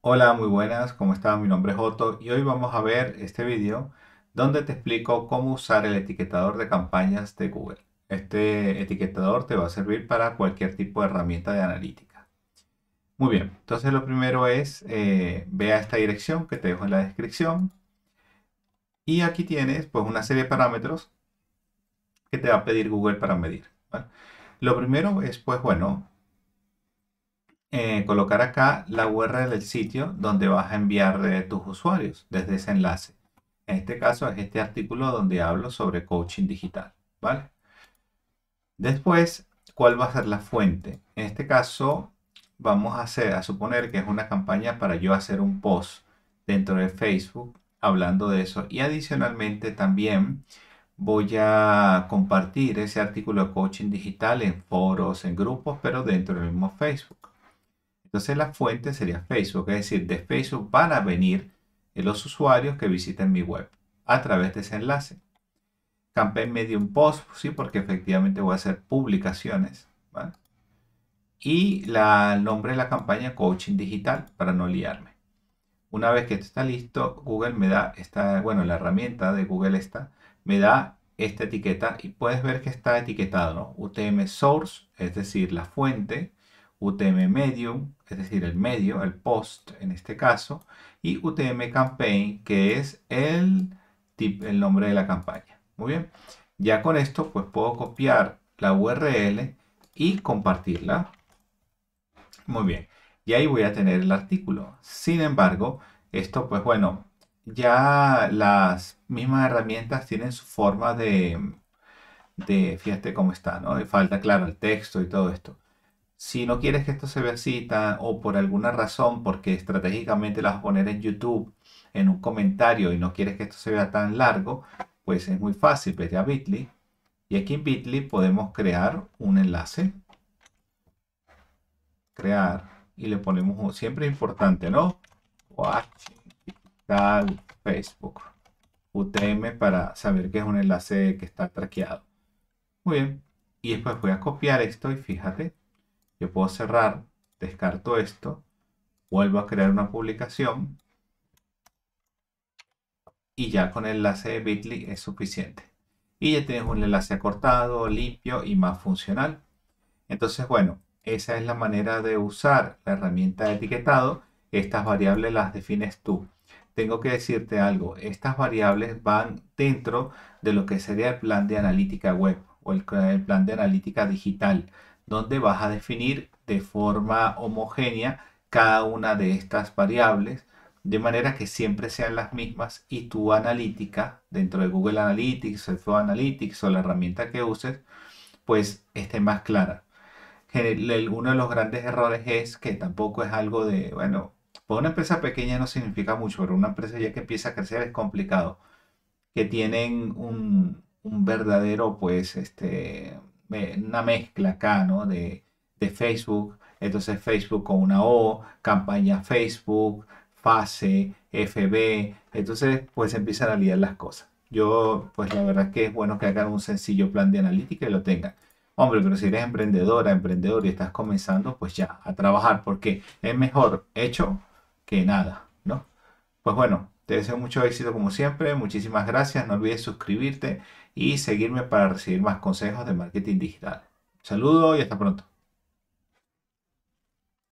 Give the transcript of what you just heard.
Hola, muy buenas, ¿cómo están? Mi nombre es Otto y hoy vamos a ver este vídeo donde te explico cómo usar el etiquetador de campañas de Google. Este etiquetador te va a servir para cualquier tipo de herramienta de analítica. Muy bien, entonces lo primero es, eh, ve a esta dirección que te dejo en la descripción y aquí tienes pues una serie de parámetros que te va a pedir Google para medir. Lo primero es pues bueno, eh, colocar acá la URL del sitio donde vas a enviar tus usuarios desde ese enlace. En este caso es este artículo donde hablo sobre coaching digital, ¿vale? Después, ¿cuál va a ser la fuente? En este caso, vamos a, hacer, a suponer que es una campaña para yo hacer un post dentro de Facebook hablando de eso. Y adicionalmente también voy a compartir ese artículo de coaching digital en foros, en grupos, pero dentro del mismo Facebook. Entonces la fuente sería Facebook, es decir, de Facebook van a venir eh, los usuarios que visiten mi web a través de ese enlace. Campaign Medium Post, sí, porque efectivamente voy a hacer publicaciones. Y el nombre de la campaña Coaching Digital, para no liarme. Una vez que esto está listo, Google me da esta, bueno, la herramienta de Google está, me da esta etiqueta y puedes ver que está etiquetado, ¿no? UTM Source, es decir, la fuente, UTM Medium, es decir, el medio, el post en este caso, y UTM Campaign, que es el, el nombre de la campaña. Muy bien, ya con esto pues puedo copiar la URL y compartirla. Muy bien, y ahí voy a tener el artículo. Sin embargo, esto pues bueno, ya las mismas herramientas tienen su forma de, de fíjate cómo está, ¿no? Le falta claro el texto y todo esto. Si no quieres que esto se vea cita o por alguna razón, porque estratégicamente las vas a poner en YouTube, en un comentario y no quieres que esto se vea tan largo, pues es muy fácil, vete a Bitly y aquí en Bitly podemos crear un enlace. Crear y le ponemos, siempre importante, ¿no? Watching Facebook. UTM para saber que es un enlace que está traqueado. Muy bien. Y después voy a copiar esto y fíjate, yo puedo cerrar, descarto esto, vuelvo a crear una publicación y ya con el enlace de Bitly es suficiente. Y ya tienes un enlace acortado, limpio y más funcional. Entonces, bueno, esa es la manera de usar la herramienta de etiquetado. Estas variables las defines tú. Tengo que decirte algo, estas variables van dentro de lo que sería el plan de analítica web o el, el plan de analítica digital donde vas a definir de forma homogénea cada una de estas variables, de manera que siempre sean las mismas y tu analítica, dentro de Google Analytics, el Analytics o la herramienta que uses, pues esté más clara. Uno de los grandes errores es que tampoco es algo de, bueno, para una empresa pequeña no significa mucho, pero una empresa ya que empieza a crecer es complicado. Que tienen un, un verdadero, pues, este, una mezcla acá, ¿no? De, Facebook, entonces Facebook con una O, campaña Facebook, fase, FB, entonces pues empiezan a liar las cosas. Yo, pues la verdad que es bueno que hagan un sencillo plan de analítica y lo tengan. Hombre, pero si eres emprendedora, emprendedor y estás comenzando, pues ya, a trabajar, porque es mejor hecho que nada, ¿no? Pues bueno, te deseo mucho éxito como siempre, muchísimas gracias, no olvides suscribirte y seguirme para recibir más consejos de marketing digital. Saludos y hasta pronto.